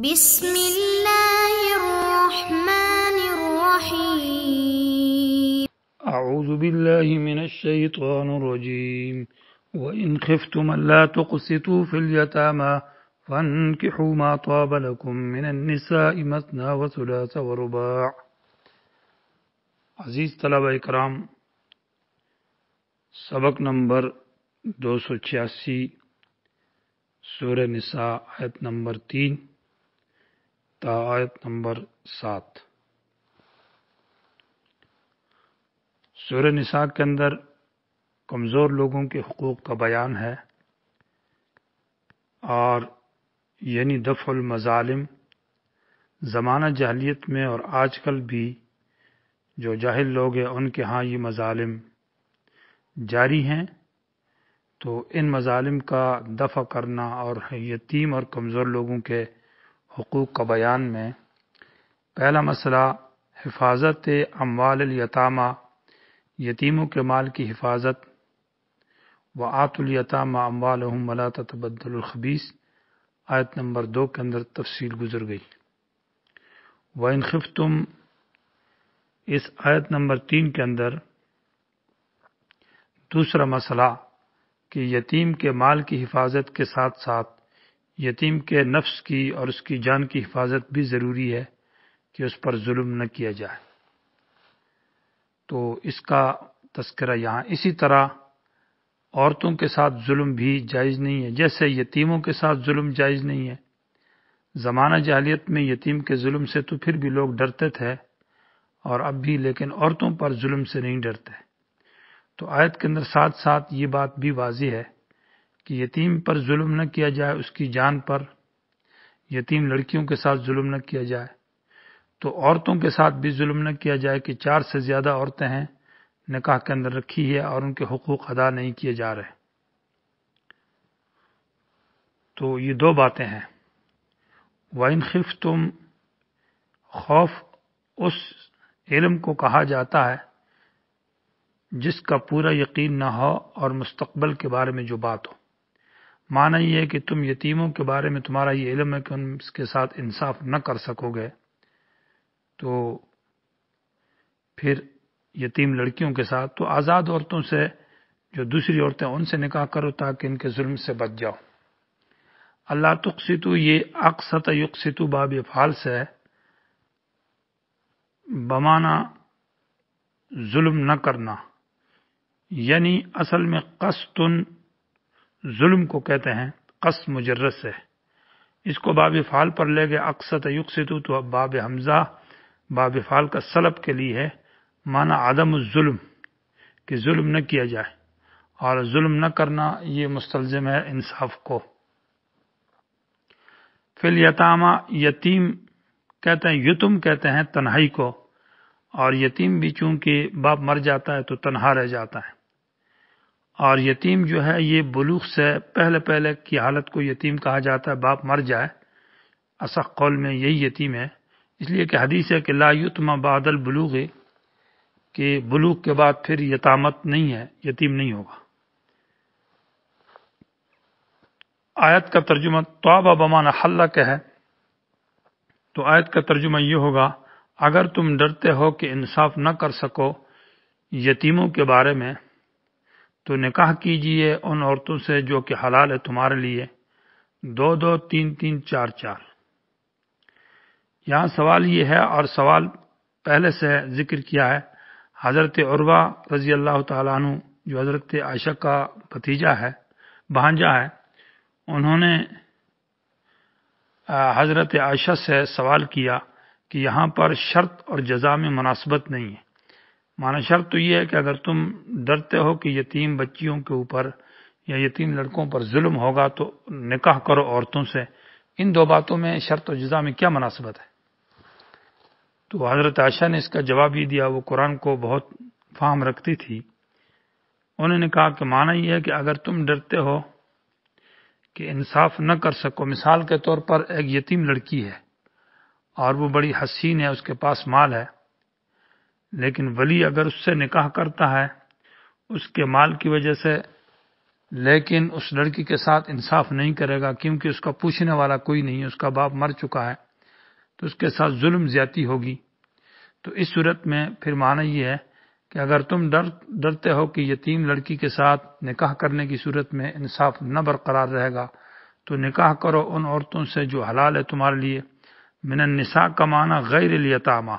بسم الله الرحمن الرحيم أعوذ بالله من الشيطان الرجيم وإن خفتم ألا تقسطوا في اليتامى فانكحوا ما طاب لكم من النساء مثنى وثلاث ورباع عزيز طلبة إكرام سبق نمبر 286 سورة نساء آیت نمبر 3 تا آیت نمبر سات سورہ نساء کے اندر کمزور لوگوں کے حقوق کا بیان ہے اور یعنی دفع المظالم زمانہ جہلیت میں اور آج کل بھی جو جاہل لوگ ہیں ان کے ہاں یہ مظالم جاری ہیں تو ان مظالم کا دفع کرنا اور یتیم اور کمزور لوگوں کے حقوق کا بیان میں پہلا مسئلہ حفاظت اموال الیتامہ یتیموں کے مال کی حفاظت و آت الیتامہ اموال ملا تبدل الخبیس آیت نمبر دو کے اندر تفصیل گزر گئی و انخف تم اس آیت نمبر تین کے اندر دوسرا مسئلہ کہ یتیم کے مال کی حفاظت کے ساتھ ساتھ یتیم کے نفس کی اور اس کی جان کی حفاظت بھی ضروری ہے کہ اس پر ظلم نہ کیا جائے تو اس کا تذکرہ یہاں اسی طرح عورتوں کے ساتھ ظلم بھی جائز نہیں ہے جیسے یتیموں کے ساتھ ظلم جائز نہیں ہے زمانہ جہلیت میں یتیم کے ظلم سے تو پھر بھی لوگ ڈرتے تھے اور اب بھی لیکن عورتوں پر ظلم سے نہیں ڈرتے تو آیت کے اندر ساتھ ساتھ یہ بات بھی واضح ہے کہ یتیم پر ظلم نہ کیا جائے اس کی جان پر یتیم لڑکیوں کے ساتھ ظلم نہ کیا جائے تو عورتوں کے ساتھ بھی ظلم نہ کیا جائے کہ چار سے زیادہ عورتیں ہیں نکاح کے اندر رکھی ہے اور ان کے حقوق ادا نہیں کیے جا رہے تو یہ دو باتیں ہیں وائن خف تم خوف اس علم کو کہا جاتا ہے جس کا پورا یقین نہ ہو اور مستقبل کے بارے میں جو بات ہو معنی یہ کہ تم یتیموں کے بارے میں تمہارا یہ علم ہے کہ ان کے ساتھ انصاف نہ کر سکو گے تو پھر یتیم لڑکیوں کے ساتھ تو آزاد عورتوں سے جو دوسری عورتیں ان سے نکاح کرو تاکہ ان کے ظلم سے بچ جاؤ اللہ تقسیتو یہ اقسط یقسیتو باب فالس ہے بمانا ظلم نہ کرنا یعنی اصل میں قسطن ظلم کو کہتے ہیں قص مجرس ہے اس کو باب فال پر لے گئے اقصد یق تو اب باب حمزہ باب فال کا سلب کے لیے ہے مانا عدم الظلم کہ ظلم نہ کیا جائے اور ظلم نہ کرنا یہ مستلزم ہے انصاف کو فل یتامہ یتیم کہتے ہیں یتم کہتے ہیں تنہائی کو اور یتیم بھی چونکہ باپ مر جاتا ہے تو تنہا رہ جاتا ہے اور یتیم جو ہے یہ بلوغ سے پہلے پہلے کی حالت کو یتیم کہا جاتا ہے باپ مر جائے اسق قول میں یہی یتیم ہے اس لیے کہ حدیث ہے کہ لا یتما بادل بلوغ کہ بلوغ کے بعد پھر یتامت نہیں ہے یتیم نہیں ہوگا آیت کا ترجمہ توابا بمان حلہ حل ہے تو آیت کا ترجمہ یہ ہوگا اگر تم ڈرتے ہو کہ انصاف نہ کر سکو یتیموں کے بارے میں تو نکاح کیجئے ان عورتوں سے جو کہ حلال ہے تمہارے لیے دو دو تین تین چار چار یہاں سوال یہ ہے اور سوال پہلے سے ذکر کیا ہے حضرت عروا رضی اللہ تعالیٰ عنہ جو حضرت عائشہ کا بھتیجہ ہے بھانجا ہے انہوں نے حضرت عائشہ سے سوال کیا کہ یہاں پر شرط اور جزا میں مناسبت نہیں ہے مانا شرط تو یہ ہے کہ اگر تم ڈرتے ہو کہ یتیم بچیوں کے اوپر یا یتیم لڑکوں پر ظلم ہوگا تو نکاح کرو عورتوں سے ان دو باتوں میں شرط و جزا میں کیا مناسبت ہے تو حضرت عائشہ نے اس کا جواب یہ دیا وہ قرآن کو بہت فہم رکھتی تھی انہوں نے کہا کہ معنی یہ ہے کہ اگر تم ڈرتے ہو کہ انصاف نہ کر سکو مثال کے طور پر ایک یتیم لڑکی ہے اور وہ بڑی حسین ہے اس کے پاس مال ہے لیکن ولی اگر اس سے نکاح کرتا ہے اس کے مال کی وجہ سے لیکن اس لڑکی کے ساتھ انصاف نہیں کرے گا کیونکہ اس کا پوچھنے والا کوئی نہیں اس کا باپ مر چکا ہے تو اس کے ساتھ ظلم زیادتی ہوگی تو اس صورت میں پھر معنی یہ ہے کہ اگر تم ڈر ڈرتے ہو کہ یتیم لڑکی کے ساتھ نکاح کرنے کی صورت میں انصاف نہ برقرار رہے گا تو نکاح کرو ان عورتوں سے جو حلال ہے تمہارے لیے من النساء کا معنی غیر الیتامہ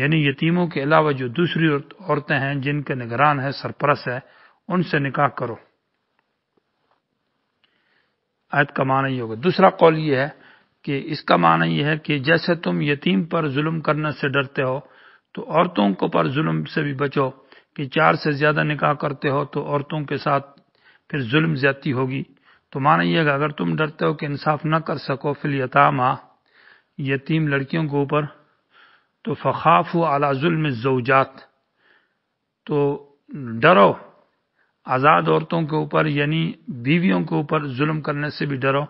یعنی یتیموں کے علاوہ جو دوسری عورتیں ہیں جن کے نگران ہیں سرپرس ہے ان سے نکاح کرو آیت کا معنی یہ ہوگا دوسرا قول یہ ہے کہ اس کا معنی یہ ہے کہ جیسے تم یتیم پر ظلم کرنے سے ڈرتے ہو تو عورتوں کو پر ظلم سے بھی بچو کہ چار سے زیادہ نکاح کرتے ہو تو عورتوں کے ساتھ پھر ظلم زیادتی ہوگی تو معنی یہ ہے اگر تم ڈرتے ہو کہ انصاف نہ کر سکو فل یتامہ یتیم لڑکیوں کے اوپر تو فخاف و اعلیٰ ظلم زوجات تو ڈرو آزاد عورتوں کے اوپر یعنی بیویوں کے اوپر ظلم کرنے سے بھی ڈرو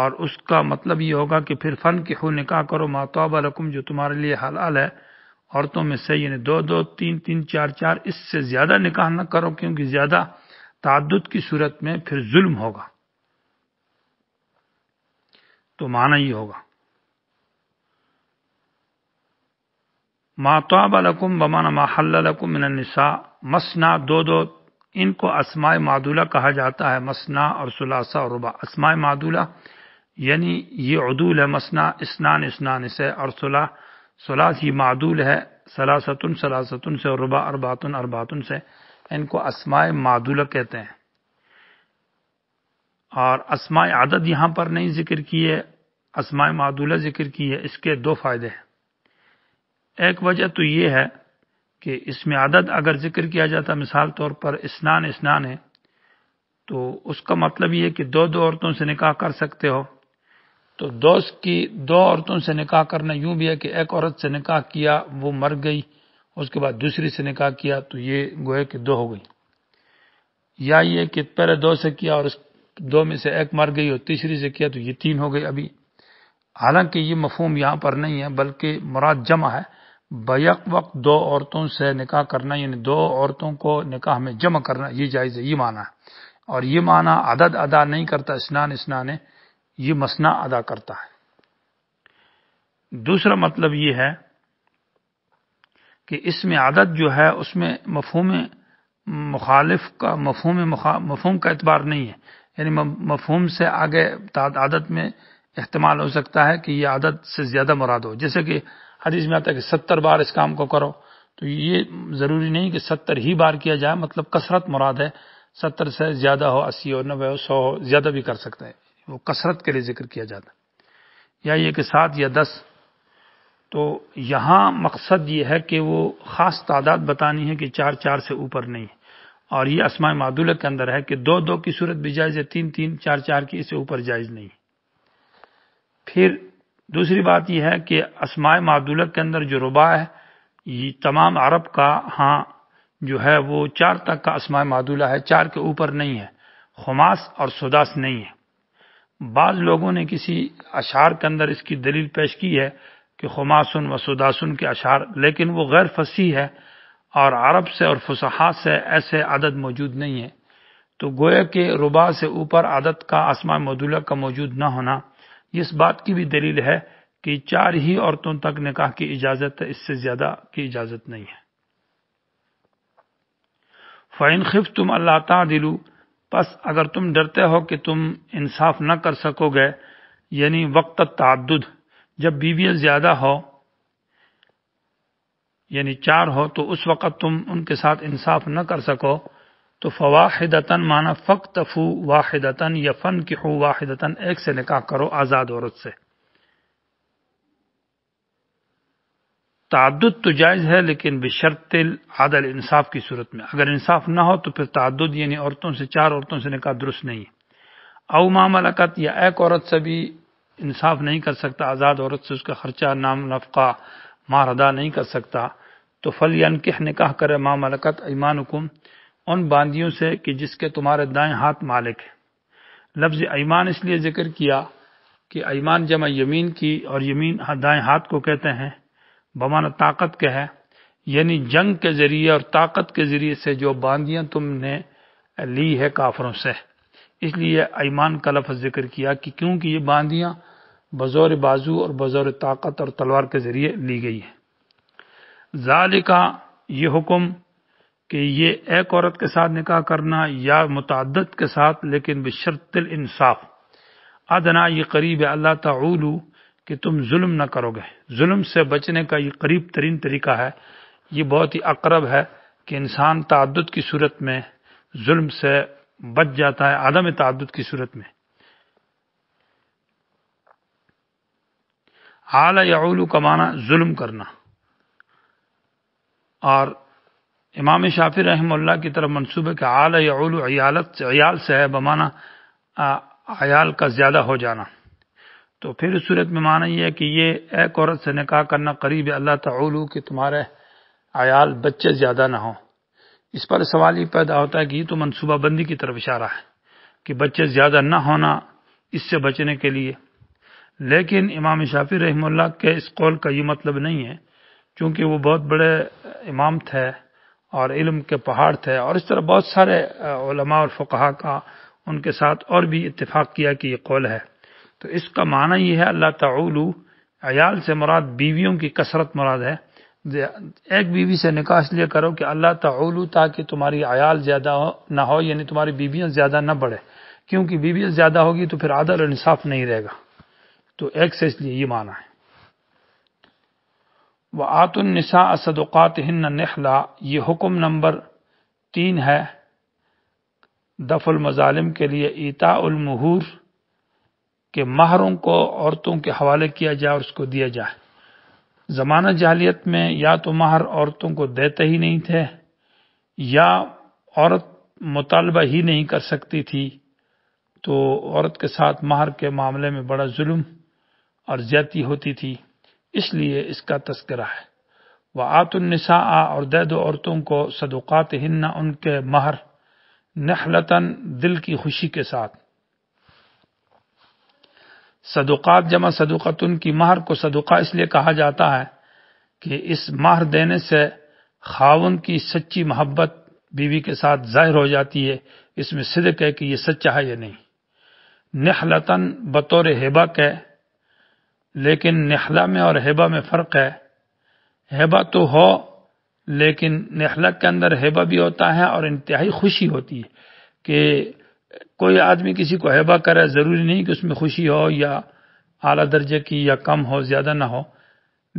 اور اس کا مطلب یہ ہوگا کہ پھر فن کے خو نکاح کرو ماتوبہ رقم جو تمہارے لیے حلال ہے عورتوں میں سے یعنی دو دو تین تین چار چار اس سے زیادہ نکاح نہ کرو کیونکہ زیادہ تعدد کی صورت میں پھر ظلم ہوگا تو معنی یہ ہوگا ما لکم بمانا ما حل لکم من النساء مسنا دو دو ان کو اسماء معدولہ کہا جاتا ہے مسنا اور اور ربع اسماء معدولہ یعنی یہ عدول ہے مسنا اسنان اسنان اسے اور صلاح ثلاث یہ معدول ہے سلاستن سلاستن سے اور ربع ارباتن ارباتن سے ان کو اسماء معدولہ کہتے ہیں اور اسماء عدد یہاں پر نہیں ذکر کیے اسماء معدولہ ذکر کیے اس کے دو فائدے ہیں ایک وجہ تو یہ ہے کہ اس میں عدد اگر ذکر کیا جاتا مثال طور پر اسنان اسنان ہے تو اس کا مطلب یہ کہ دو دو عورتوں سے نکاح کر سکتے ہو تو دوست کی دو عورتوں سے نکاح کرنا یوں بھی ہے کہ ایک عورت سے نکاح کیا وہ مر گئی اس کے بعد دوسری سے نکاح کیا تو یہ گوئے کہ دو ہو گئی یا یہ کہ پہلے دو سے کیا اور اس دو میں سے ایک مر گئی اور تیسری سے کیا تو یہ تین ہو گئی ابھی حالانکہ یہ مفہوم یہاں پر نہیں ہے بلکہ مراد جمع ہے بیک وقت دو عورتوں سے نکاح کرنا یعنی دو عورتوں کو نکاح میں جمع کرنا یہ جائز ہے یہ مانا ہے اور یہ معنی عدد ادا نہیں کرتا اسنان اسنانے یہ مسنا ادا کرتا ہے دوسرا مطلب یہ ہے کہ اس میں عدد جو ہے اس میں مفہوم مخالف کا مفہوم مفہوم کا اعتبار نہیں ہے یعنی مفہوم سے آگے عادت میں احتمال ہو سکتا ہے کہ یہ عادت سے زیادہ مراد ہو جیسے کہ حدیث میں آتا ہے کہ ستر بار اس کام کو کرو تو یہ ضروری نہیں کہ ستر ہی بار کیا جائے مطلب کثرت مراد ہے ستر سے زیادہ ہو اسی ہو نوے ہو سو ہو زیادہ بھی کر سکتا ہے وہ کثرت کے لیے ذکر کیا جاتا ہے یا یہ کہ سات یا دس تو یہاں مقصد یہ ہے کہ وہ خاص تعداد بتانی ہے کہ چار چار سے اوپر نہیں اور یہ اسماء معدولہ کے اندر ہے کہ دو دو کی صورت بھی جائز ہے تین تین چار چار کی اس سے اوپر جائز نہیں پھر دوسری بات یہ ہے کہ اسماء معدولہ کے اندر جو ربا ہے یہ تمام عرب کا ہاں جو ہے وہ چار تک کا اسماء معدولہ ہے چار کے اوپر نہیں ہے خماس اور سداس نہیں ہے بعض لوگوں نے کسی اشعار کے اندر اس کی دلیل پیش کی ہے کہ خماسن و سداسن کے اشعار لیکن وہ غیر فصیح ہے اور عرب سے اور فسحاط سے ایسے عدد موجود نہیں ہے تو گویا کہ ربا سے اوپر عدد کا اسماء مدولہ کا موجود نہ ہونا اس بات کی بھی دلیل ہے کہ چار ہی عورتوں تک نکاح کی اجازت ہے اس سے زیادہ کی اجازت نہیں ہے فائن خف تم اللہ تعالیٰ دلو بس اگر تم ڈرتے ہو کہ تم انصاف نہ کر سکو گے یعنی وقت تعدد جب بیویاں زیادہ ہو یعنی چار ہو تو اس وقت تم ان کے ساتھ انصاف نہ کر سکو تو فواحد مانا فقط فو واحد یا فن کی خو واحد ایک سے نکاح کرو آزاد عورت سے تعدد تو جائز ہے لیکن بشرط عادل انصاف کی صورت میں اگر انصاف نہ ہو تو پھر تعدد یعنی عورتوں سے چار عورتوں سے نکاح درست نہیں ہے او ماں ملکت یا ایک عورت سے بھی انصاف نہیں کر سکتا آزاد عورت سے اس کا خرچہ نام نفقہ مار ادا نہیں کر سکتا تو فل یعنی کہ نکاح کرے مام ملکت ایمان حکم ان باندیوں سے کہ جس کے تمہارے دائیں ہاتھ مالک ہیں لفظ ایمان اس لیے ذکر کیا کہ ایمان جمع یمین کی اور یمین دائیں ہاتھ کو کہتے ہیں بمانا طاقت کے ہے یعنی جنگ کے ذریعے اور طاقت کے ذریعے سے جو باندیاں تم نے لی ہے کافروں سے اس لیے ایمان کا لفظ ذکر کیا کہ کیونکہ یہ باندیاں بزور بازو اور بزور طاقت اور تلوار کے ذریعے لی گئی ہیں ظال کا یہ حکم کہ یہ ایک عورت کے ساتھ نکاح کرنا یا متعدد کے ساتھ لیکن بشرط الانصاف ادنا یہ قریب ہے اللہ تعلو کہ تم ظلم نہ کرو گے ظلم سے بچنے کا یہ قریب ترین طریقہ ہے یہ بہت ہی اقرب ہے کہ انسان تعدد کی صورت میں ظلم سے بچ جاتا ہے عدم تعدد کی صورت میں اعلی یا کا کمانا ظلم کرنا اور امام شافی رحمہ اللہ کی طرف منصوبے کا اعلی اول عیالت عیال سے ہے بمانا عیال کا زیادہ ہو جانا تو پھر اس صورت میں مانا یہ ہے کہ یہ ایک عورت سے نکاح کرنا قریب اللہ تعلع کہ تمہارے عیال بچے زیادہ نہ ہوں اس پر سوال یہ پیدا ہوتا ہے کہ یہ تو منصوبہ بندی کی طرف اشارہ ہے کہ بچے زیادہ نہ ہونا اس سے بچنے کے لیے لیکن امام شافی رحمہ اللہ کے اس قول کا یہ مطلب نہیں ہے چونکہ وہ بہت بڑے امام تھے اور علم کے پہاڑ تھے اور اس طرح بہت سارے علماء اور فقہا کا ان کے ساتھ اور بھی اتفاق کیا کہ یہ قول ہے تو اس کا معنی یہ ہے اللہ تعلو عیال سے مراد بیویوں کی کثرت مراد ہے ایک بیوی سے نکاح اس لیے کرو کہ اللہ تعاول تاکہ تمہاری عیال زیادہ نہ ہو یعنی تمہاری بیویاں زیادہ نہ بڑھے کیونکہ بیویاں زیادہ ہوگی تو پھر عادل و انصاف نہیں رہے گا تو ایک سے اس لیے یہ معنی ہے و آت النساں اسدقات نخلا یہ حکم نمبر تین ہے دف المظالم کے لیے ایتا المہور کہ ماہروں کو عورتوں کے حوالے کیا جائے اور اس کو دیا جائے زمانہ جہلیت میں یا تو ماہر عورتوں کو دیتے ہی نہیں تھے یا عورت مطالبہ ہی نہیں کر سکتی تھی تو عورت کے ساتھ ماہر کے معاملے میں بڑا ظلم اور زیادتی ہوتی تھی اس لیے اس کا تذکرہ ہے وہ آت النسا اور دید و عورتوں کو صدقات ہن کے مہر نہلتاً دل کی خوشی کے ساتھ صدقات جمع ان کی مہر کو صدقہ اس لیے کہا جاتا ہے کہ اس مہر دینے سے خاون کی سچی محبت بیوی کے ساتھ ظاہر ہو جاتی ہے اس میں صدق ہے کہ یہ سچا ہے یا نہیں نہلتاً بطور ہیبا کے لیکن نخلا میں اور ہیبا میں فرق ہے ہیبا تو ہو لیکن نخلا کے اندر ہیبا بھی ہوتا ہے اور انتہائی خوشی ہوتی ہے کہ کوئی آدمی کسی کو ہیبا کرے ضروری نہیں کہ اس میں خوشی ہو یا اعلیٰ درجے کی یا کم ہو زیادہ نہ ہو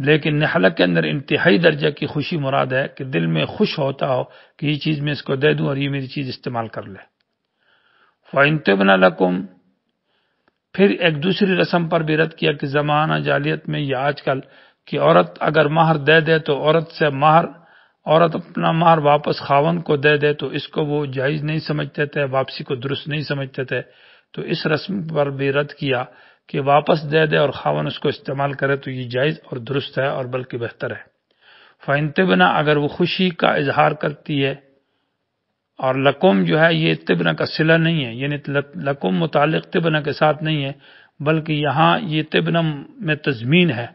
لیکن نخلا کے اندر انتہائی درجہ کی خوشی مراد ہے کہ دل میں خوش ہوتا ہو کہ یہ چیز میں اس کو دے دوں اور یہ میری چیز استعمال کر لے فائنت بنا لکم پھر ایک دوسری رسم پر بھی رد کیا کہ زمانہ جالیت میں یہ آج کل کہ عورت اگر مہر دے دے تو عورت سے مہر عورت اپنا مہر واپس خاون کو دے دے تو اس کو وہ جائز نہیں سمجھتے تھے واپسی کو درست نہیں سمجھتے تھے تو اس رسم پر بھی رد کیا کہ واپس دے دے اور خاون اس کو استعمال کرے تو یہ جائز اور درست ہے اور بلکہ بہتر ہے فائنتبنا اگر وہ خوشی کا اظہار کرتی ہے اور لقوم جو ہے یہ طبنا کا صلہ نہیں ہے یعنی لقم متعلق طبنا کے ساتھ نہیں ہے بلکہ یہاں یہ طبن میں تزمین ہے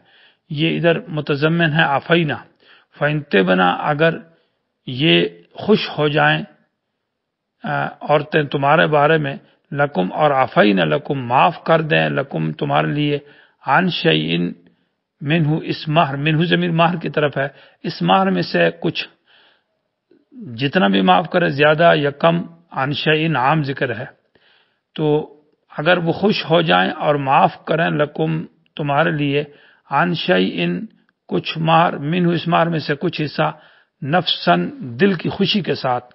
یہ ادھر متضمن ہے آفینہ فینت طبنا اگر یہ خوش ہو جائیں عورتیں تمہارے بارے میں لقم اور آفعینہ لقم معاف کر دیں لقم تمہارے لیے عنشی ان مینہ اس ماہر مینہ ضمیر ماہر کی طرف ہے اس ماہر میں سے کچھ جتنا بھی معاف کرے زیادہ یا کم عنشہ عام ذکر ہے تو اگر وہ خوش ہو جائیں اور معاف کریں لکم تمہارے لیے عنشائی ان کچھ مار من اس مار میں سے کچھ حصہ نفسن دل کی خوشی کے ساتھ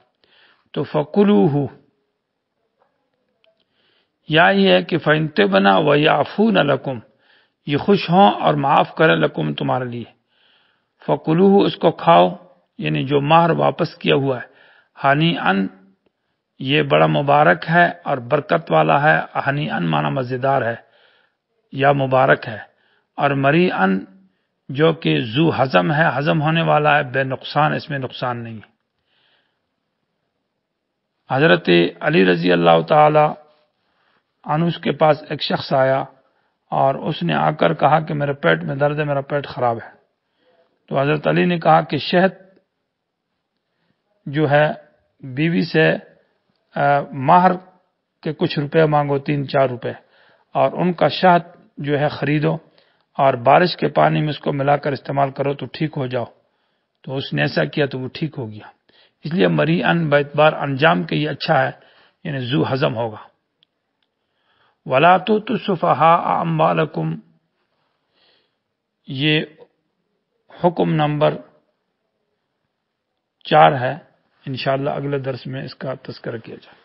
تو فکلو ہو یا یہ ہے کہ فنتے بنا و یا لکم یہ خوش ہوں اور معاف کریں لکم تمہارے لیے فکلو اس کو کھاؤ یعنی جو مہر واپس کیا ہوا ہے ہنی ان یہ بڑا مبارک ہے اور برکت والا ہے ہنی ان مانا مزیدار ہے یا مبارک ہے اور مری ان جو کہ زو ہضم ہے ہضم ہونے والا ہے بے نقصان اس میں نقصان نہیں حضرت علی رضی اللہ تعالیٰ اس کے پاس ایک شخص آیا اور اس نے آ کر کہا کہ میرے پیٹ میں درد ہے میرا پیٹ خراب ہے تو حضرت علی نے کہا کہ شہد جو ہے بیوی سے ماہر کے کچھ روپے مانگو تین چار روپے اور ان کا شہد جو ہے خریدو اور بارش کے پانی میں اس کو ملا کر استعمال کرو تو ٹھیک ہو جاؤ تو اس نے ایسا کیا تو وہ ٹھیک ہو گیا اس لیے مری ان بار انجام کے یہ اچھا ہے یعنی زو ہضم ہوگا ولا تو صفحا امبالکم یہ حکم نمبر چار ہے انشاءاللہ اگلے درس میں اس کا تذکرہ کیا جائے